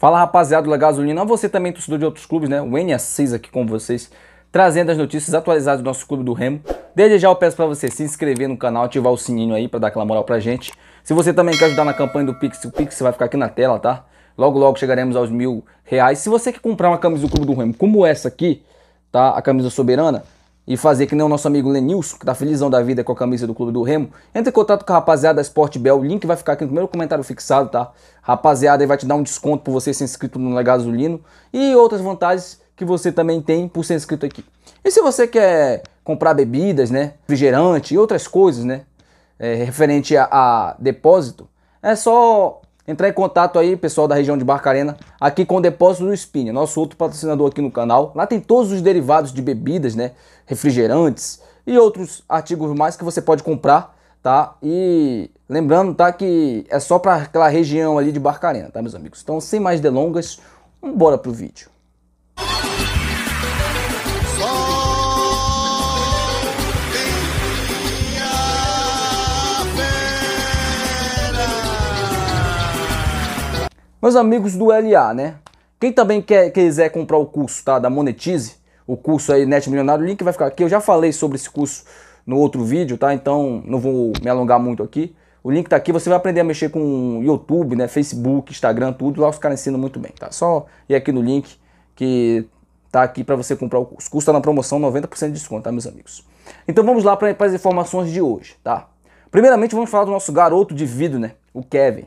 Fala rapaziada da Gasolina, você também torcedor de outros clubes, né? O N Assis aqui com vocês, trazendo as notícias atualizadas do nosso clube do Remo. Desde já eu peço para você se inscrever no canal, ativar o sininho aí para dar aquela moral pra gente. Se você também quer ajudar na campanha do Pix, o Pix vai ficar aqui na tela, tá? Logo, logo chegaremos aos mil reais. Se você quer comprar uma camisa do Clube do Remo como essa aqui, tá? A camisa soberana, e fazer que nem o nosso amigo Lenilson, que tá felizão da vida com a camisa do Clube do Remo, entre em contato com a rapaziada da Sport Bell, o link vai ficar aqui no primeiro comentário fixado, tá? Rapaziada, aí vai te dar um desconto por você ser inscrito no Legazolino e outras vantagens que você também tem por ser inscrito aqui. E se você quer comprar bebidas, né, refrigerante e outras coisas, né, é, referente a, a depósito, é só entrar em contato aí, pessoal da região de Barcarena, aqui com o Depósito do Espinha, nosso outro patrocinador aqui no canal. Lá tem todos os derivados de bebidas, né, refrigerantes e outros artigos mais que você pode comprar, tá? E lembrando, tá, que é só para aquela região ali de Barcarena, tá, meus amigos? Então, sem mais delongas, bora pro vídeo. Meus amigos do LA, né? Quem também quer, quiser comprar o curso tá, da Monetize, o curso aí Net Milionário, o link vai ficar aqui. Eu já falei sobre esse curso no outro vídeo, tá? Então não vou me alongar muito aqui. O link tá aqui, você vai aprender a mexer com YouTube, né, Facebook, Instagram, tudo. Lá os caras ensinam muito bem, tá? Só ir aqui no link que tá aqui para você comprar o curso. O curso tá na promoção 90% de desconto, tá, meus amigos? Então vamos lá para as informações de hoje, tá? Primeiramente vamos falar do nosso garoto de vidro, né? O Kevin.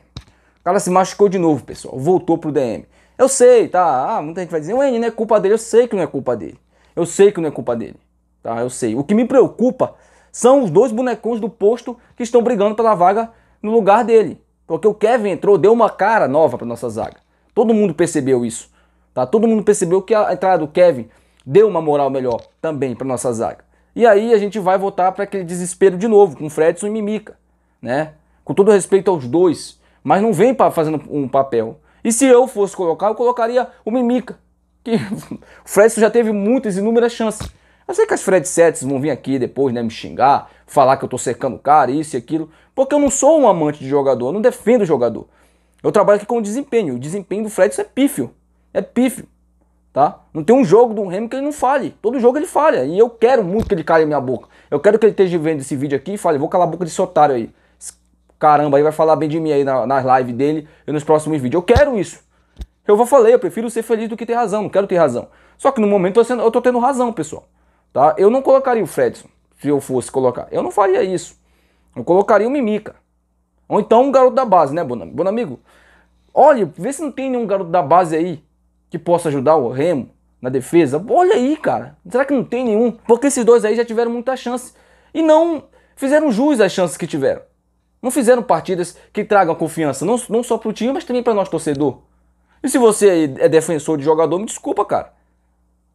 O cara se machucou de novo, pessoal. Voltou pro DM. Eu sei, tá? Ah, muita gente vai dizer, ué, não é culpa dele. Eu sei que não é culpa dele. Eu sei que não é culpa dele. Tá? Eu sei. O que me preocupa são os dois bonecões do posto que estão brigando pela vaga no lugar dele. Porque o Kevin entrou, deu uma cara nova para nossa zaga. Todo mundo percebeu isso. Tá? Todo mundo percebeu que a entrada do Kevin deu uma moral melhor também para nossa zaga. E aí a gente vai voltar para aquele desespero de novo, com Fredson e Mimica, né? Com todo respeito aos dois, mas não vem fazendo um papel. E se eu fosse colocar, eu colocaria o Mimica, que o Fred já teve muitas, inúmeras chances. Eu sei que as Fred Sets vão vir aqui depois, né, me xingar, falar que eu tô cercando o cara, isso e aquilo, porque eu não sou um amante de jogador, eu não defendo o jogador. Eu trabalho aqui com o desempenho, o desempenho do Fred é pífio, é pífio, tá? Não tem um jogo do Remo que ele não fale, todo jogo ele falha, e eu quero muito que ele caia a minha boca. Eu quero que ele esteja vendo esse vídeo aqui e fale, vou calar a boca desse otário aí caramba aí vai falar bem de mim aí na, nas lives dele e nos próximos vídeos. Eu quero isso. Eu vou falar, eu prefiro ser feliz do que ter razão, não quero ter razão. Só que no momento eu, sendo, eu tô tendo razão, pessoal. Tá? Eu não colocaria o Fredson, se eu fosse colocar. Eu não faria isso. Eu colocaria o Mimica. Ou então um garoto da base, né, Bonamigo? Bonamigo, olha, vê se não tem nenhum garoto da base aí que possa ajudar o Remo na defesa. Olha aí, cara. Será que não tem nenhum? Porque esses dois aí já tiveram muita chance. E não fizeram jus às chances que tiveram. Não fizeram partidas que tragam confiança, não, não só para o time, mas também para nós torcedor. E se você é defensor de jogador, me desculpa, cara.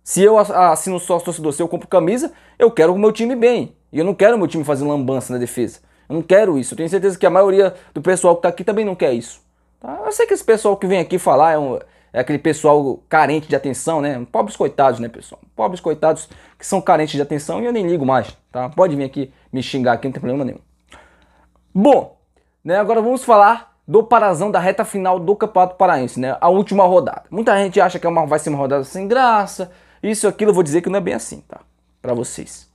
Se eu assino sócio torcedor, se eu compro camisa, eu quero o meu time bem. E eu não quero o meu time fazer lambança na defesa. Eu não quero isso. Eu tenho certeza que a maioria do pessoal que está aqui também não quer isso. Tá? Eu sei que esse pessoal que vem aqui falar é, um, é aquele pessoal carente de atenção, né? Pobres coitados, né, pessoal? Pobres coitados que são carentes de atenção e eu nem ligo mais, tá? Pode vir aqui me xingar aqui, não tem problema nenhum. Bom, né, agora vamos falar do parazão da reta final do Campeonato Paraense, né? A última rodada. Muita gente acha que é uma, vai ser uma rodada sem graça, isso aquilo, eu vou dizer que não é bem assim, tá? Para vocês.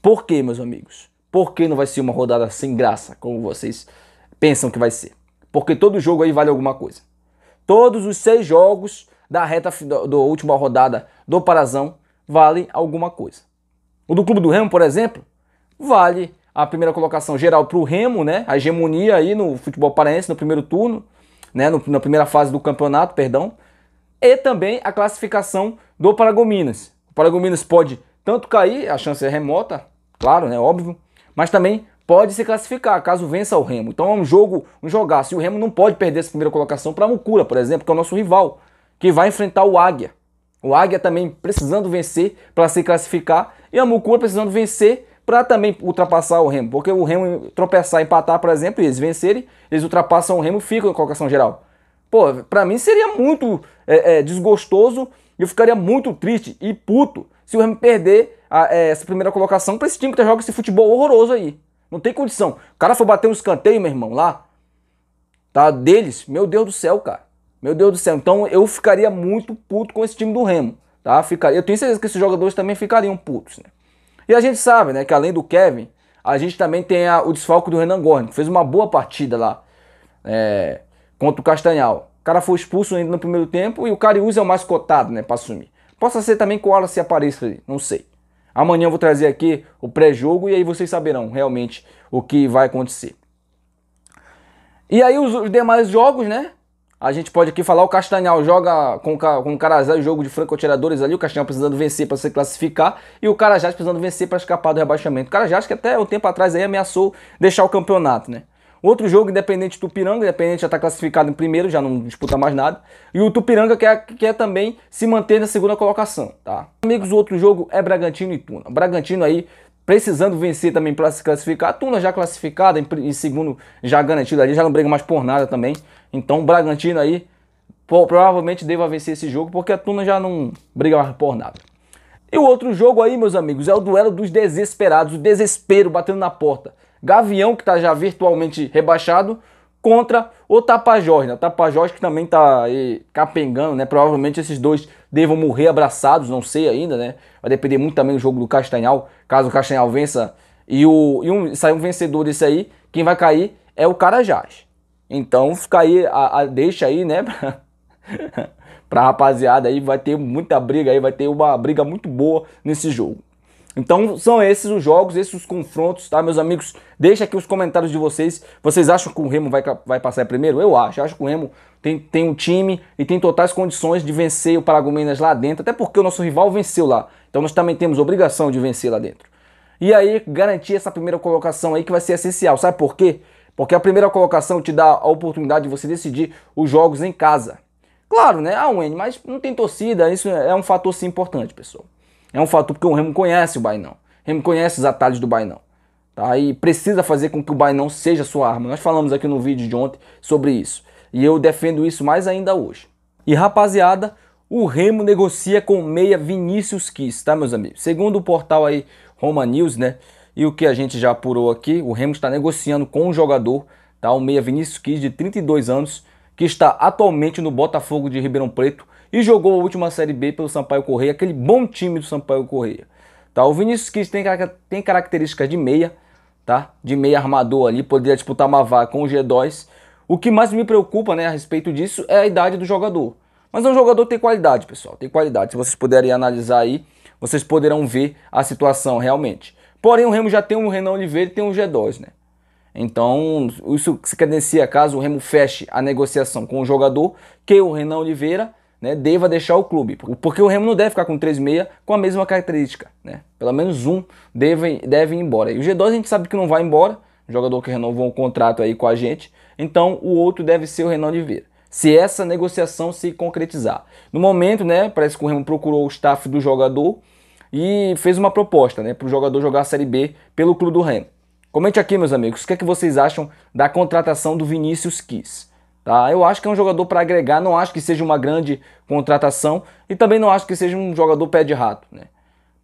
Por quê, meus amigos? Por que não vai ser uma rodada sem graça, como vocês pensam que vai ser? Porque todo jogo aí vale alguma coisa. Todos os seis jogos da reta da última rodada do Parazão valem alguma coisa. O do Clube do Remo, por exemplo, vale a primeira colocação geral para o Remo, né? A hegemonia aí no futebol paraense no primeiro turno, né? No, na primeira fase do campeonato, perdão. E também a classificação do Paragominas. O Paragominas pode tanto cair, a chance é remota, claro, né? Óbvio. Mas também pode se classificar caso vença o Remo. Então é um jogo, um jogaço. E o Remo não pode perder essa primeira colocação para Mucura, por exemplo, que é o nosso rival, que vai enfrentar o Águia. O Águia também precisando vencer para se classificar e a Mucura precisando vencer para também ultrapassar o Remo, porque o Remo tropeçar, empatar, por exemplo, e eles vencerem, eles ultrapassam o Remo e ficam em colocação geral. Pô, para mim seria muito é, é, desgostoso e eu ficaria muito triste e puto se o Remo perder a, é, essa primeira colocação para esse time que tá joga esse futebol horroroso aí. Não tem condição. O cara foi bater um escanteio, meu irmão, lá. Tá? Deles. Meu Deus do céu, cara. Meu Deus do céu. Então eu ficaria muito puto com esse time do Remo. Tá? Ficaria... Eu tenho certeza que esses jogadores também ficariam putos, né? E a gente sabe, né, que além do Kevin, a gente também tem a, o desfalco do Renan Gorn, que fez uma boa partida lá é, contra o Castanhal. O cara foi expulso ainda no primeiro tempo e o Cariús é o mais cotado, né, para assumir. Possa ser também que o Wallace apareça ali, não sei. Amanhã eu vou trazer aqui o pré-jogo e aí vocês saberão realmente o que vai acontecer. E aí os, os demais jogos, né? A gente pode aqui falar, o Castanhal joga com, com o Carajás o jogo de franco-atiradores ali, o Castanhal precisando vencer para se classificar e o Carajás precisando vencer para escapar do rebaixamento. O Carajás que até um tempo atrás aí ameaçou deixar o campeonato, né? Outro jogo, Independente Tupiranga, Independente já está classificado em primeiro, já não disputa mais nada. E o Tupiranga quer, é, quer é também se manter na segunda colocação, tá? Amigos, o outro jogo é Bragantino e Tuna. Bragantino aí precisando vencer também para se classificar. A Tuna já classificada, em, em segundo já garantido ali, já não briga mais por nada também. Então o Bragantino aí pô, provavelmente deva vencer esse jogo, porque a Tuna já não briga mais por nada. E o outro jogo aí, meus amigos, é o duelo dos desesperados, o desespero batendo na porta. Gavião, que está já virtualmente rebaixado, contra o Tapajós, né? O Tapajós que também tá aí capengando, né? Provavelmente esses dois devam morrer abraçados, não sei ainda, né? Vai depender muito também do jogo do Castanhal, caso o Castanhal vença e, o, e um, sair um vencedor desse aí, quem vai cair é o Carajás. Então fica aí, a, a deixa aí, né? pra rapaziada aí, vai ter muita briga aí, vai ter uma briga muito boa nesse jogo. Então são esses os jogos, esses os confrontos, tá, meus amigos? Deixa aqui os comentários de vocês. Vocês acham que o Remo vai, vai passar primeiro? Eu acho. acho que o Remo tem, tem um time e tem totais condições de vencer o Paragominas lá dentro, até porque o nosso rival venceu lá. Então nós também temos obrigação de vencer lá dentro. E aí garantir essa primeira colocação aí que vai ser essencial. Sabe por quê? Porque a primeira colocação te dá a oportunidade de você decidir os jogos em casa. Claro, né? Ah, Wendy, mas não tem torcida, isso é um fator sim importante, pessoal. É um fator porque o Remo conhece o Bainão. O Remo conhece os atalhos do Bainão. Tá? E precisa fazer com que o Bainão seja sua arma. Nós falamos aqui no vídeo de ontem sobre isso. E eu defendo isso mais ainda hoje. E rapaziada, o Remo negocia com meia Vinícius Kiss, tá, meus amigos? Segundo o portal aí Roma News, né? E o que a gente já apurou aqui, o Remo está negociando com um jogador, tá? O meia Vinícius Kiss de 32 anos, que está atualmente no Botafogo de Ribeirão Preto e jogou a última Série B pelo Sampaio Correia, aquele bom time do Sampaio Correia. Tá? O Vinícius Quis tem, tem características de meia, tá? de meia armador ali, poderia disputar uma vaga com o G2. O que mais me preocupa né, a respeito disso é a idade do jogador. Mas é um jogador que tem qualidade, pessoal, tem qualidade. Se vocês puderem analisar aí, vocês poderão ver a situação realmente. Porém, o Remo já tem um Renan Oliveira e tem um G2, né? Então, isso se credencia caso o Remo feche a negociação com o jogador, que o Renan Oliveira né, deva deixar o clube. Porque o Remo não deve ficar com 3,6 com a mesma característica. Né? Pelo menos um deve, deve ir embora. E o G2 a gente sabe que não vai embora, o jogador que renovou um contrato aí com a gente. Então o outro deve ser o Renan Oliveira. Se essa negociação se concretizar. No momento, né, parece que o Remo procurou o staff do jogador e fez uma proposta né, para o jogador jogar a Série B pelo clube do Remo. Comente aqui, meus amigos, o que, é que vocês acham da contratação do Vinícius Kiss? Tá? Eu acho que é um jogador para agregar, não acho que seja uma grande contratação e também não acho que seja um jogador pé de rato. Né?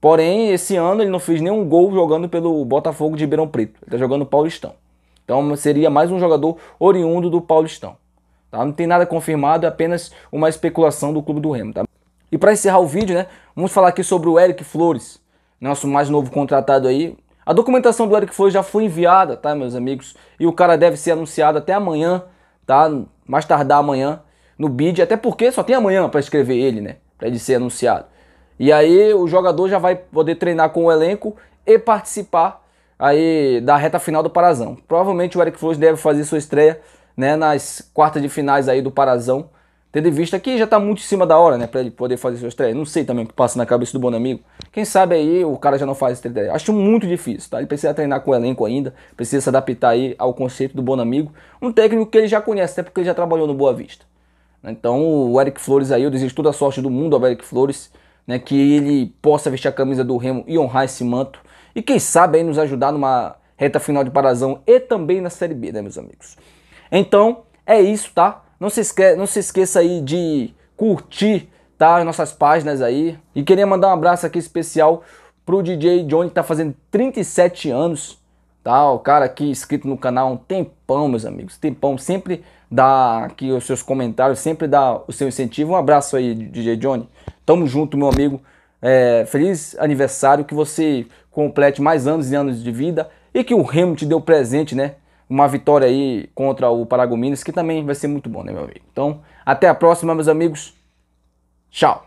Porém, esse ano ele não fez nenhum gol jogando pelo Botafogo de Ribeirão Preto, ele está jogando Paulistão. Então seria mais um jogador oriundo do Paulistão. Tá? Não tem nada confirmado, é apenas uma especulação do clube do Remo. Tá? E para encerrar o vídeo, né, vamos falar aqui sobre o Eric Flores, nosso mais novo contratado aí. A documentação do Eric Flores já foi enviada, tá, meus amigos? E o cara deve ser anunciado até amanhã tá? Mais tardar amanhã no bid, até porque só tem amanhã para escrever ele, né? Para ele ser anunciado. E aí o jogador já vai poder treinar com o elenco e participar aí da reta final do Parazão. Provavelmente o Eric Flores deve fazer sua estreia, né, nas quartas de finais aí do Parazão Tendo em vista que já está muito em cima da hora, né? Para ele poder fazer sua estreia. Não sei também o que passa na cabeça do Amigo. Quem sabe aí o cara já não faz estreia. Acho muito difícil, tá? Ele precisa treinar com o elenco ainda. Precisa se adaptar aí ao conceito do Amigo, Um técnico que ele já conhece, até porque ele já trabalhou no Boa Vista. Né? Então o Eric Flores aí, eu desejo toda a sorte do mundo ao Eric Flores. Né, que ele possa vestir a camisa do Remo e honrar esse manto. E quem sabe aí nos ajudar numa reta final de parazão e também na Série B, né, meus amigos? Então, é isso, tá? Não se, esque não se esqueça aí de curtir, tá? As nossas páginas aí. E queria mandar um abraço aqui especial pro DJ Johnny, que tá fazendo 37 anos, tá? O cara aqui inscrito no canal há um tempão, meus amigos. Tempão, sempre dá aqui os seus comentários, sempre dá o seu incentivo. Um abraço aí, DJ Johnny. Tamo junto, meu amigo. É, feliz aniversário, que você complete mais anos e anos de vida e que o Remo te deu presente, né? uma vitória aí contra o Paragominas, que também vai ser muito bom, né, meu amigo? Então, até a próxima, meus amigos. Tchau!